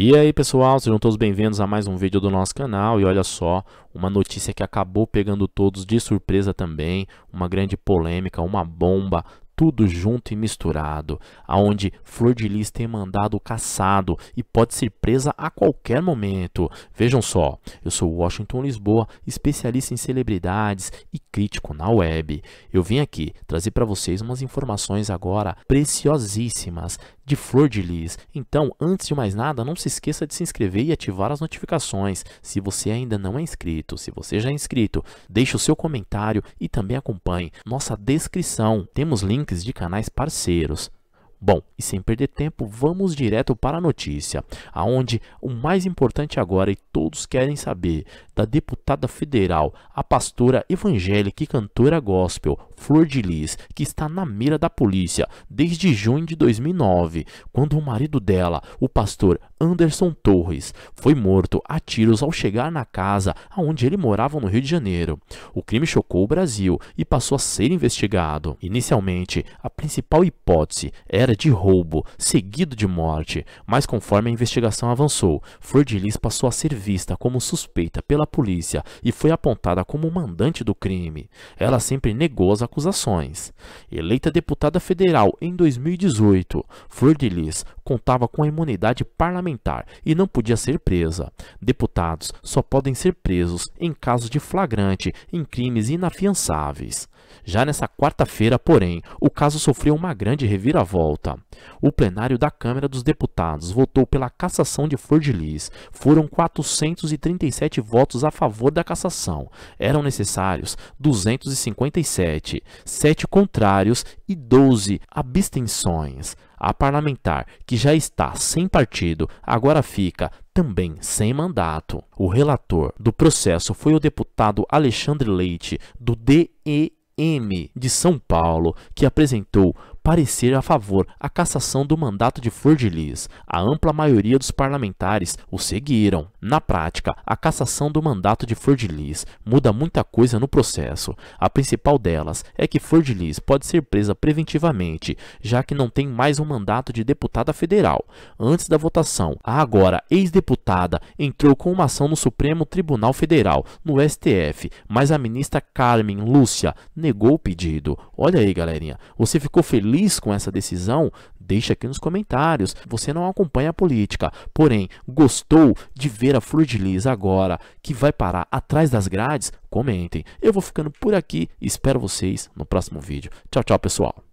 E aí pessoal, sejam todos bem-vindos a mais um vídeo do nosso canal e olha só, uma notícia que acabou pegando todos de surpresa também, uma grande polêmica, uma bomba, tudo junto e misturado, aonde Flor de Lis tem mandado caçado e pode ser presa a qualquer momento. Vejam só, eu sou Washington Lisboa, especialista em celebridades e crítico na web. Eu vim aqui trazer para vocês umas informações agora preciosíssimas de Flor de Lis. Então, antes de mais nada, não se esqueça de se inscrever e ativar as notificações. Se você ainda não é inscrito, se você já é inscrito, deixe o seu comentário e também acompanhe nossa descrição. Temos links links de canais parceiros Bom, e sem perder tempo, vamos direto para a notícia, aonde o mais importante agora e todos querem saber da deputada federal, a pastora evangélica e cantora gospel Flor de Lis, que está na mira da polícia desde junho de 2009, quando o marido dela, o pastor Anderson Torres, foi morto a tiros ao chegar na casa aonde ele morava no Rio de Janeiro. O crime chocou o Brasil e passou a ser investigado. Inicialmente, a principal hipótese era era de roubo, seguido de morte, mas conforme a investigação avançou, Flor de Lis passou a ser vista como suspeita pela polícia e foi apontada como mandante do crime. Ela sempre negou as acusações. Eleita deputada federal em 2018, Flor de Lis contava com a imunidade parlamentar e não podia ser presa. Deputados só podem ser presos em casos de flagrante, em crimes inafiançáveis. Já nessa quarta-feira, porém, o caso sofreu uma grande reviravolta. O plenário da Câmara dos Deputados votou pela cassação de Flor de Foram 437 votos a favor da cassação. Eram necessários 257, 7 contrários e 12 abstenções. A parlamentar que já está sem partido agora fica também sem mandato. O relator do processo foi o deputado Alexandre Leite, do DEM de São Paulo, que apresentou parecer a favor à cassação do mandato de Flor de Lis. A ampla maioria dos parlamentares o seguiram. Na prática, a cassação do mandato de Flor de Lis muda muita coisa no processo. A principal delas é que Flor de Lis pode ser presa preventivamente, já que não tem mais um mandato de deputada federal. Antes da votação, a agora ex-deputada entrou com uma ação no Supremo Tribunal Federal, no STF, mas a ministra Carmen Lúcia negou o pedido. Olha aí, galerinha, você ficou feliz feliz com essa decisão? Deixa aqui nos comentários. Você não acompanha a política, porém gostou de ver a Flor de Lis agora que vai parar atrás das grades? Comentem. Eu vou ficando por aqui e espero vocês no próximo vídeo. Tchau, tchau, pessoal.